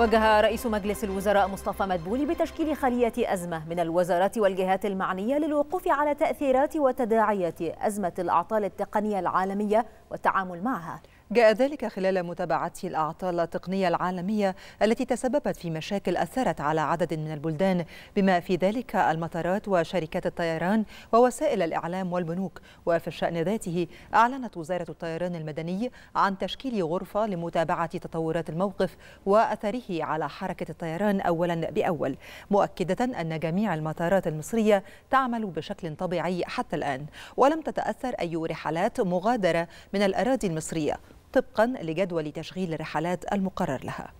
وجه رئيس مجلس الوزراء مصطفى مدبولي بتشكيل خلية أزمة من الوزارات والجهات المعنية للوقوف على تأثيرات وتداعيات أزمة الأعطال التقنية العالمية والتعامل معها جاء ذلك خلال متابعة الأعطال التقنية العالمية التي تسببت في مشاكل أثرت على عدد من البلدان بما في ذلك المطارات وشركات الطيران ووسائل الإعلام والبنوك وفي الشأن ذاته أعلنت وزارة الطيران المدني عن تشكيل غرفة لمتابعة تطورات الموقف وأثره على حركة الطيران أولا بأول مؤكدة أن جميع المطارات المصرية تعمل بشكل طبيعي حتى الآن ولم تتأثر أي رحلات مغادرة من الأراضي المصرية طبقا لجدول تشغيل الرحلات المقرر لها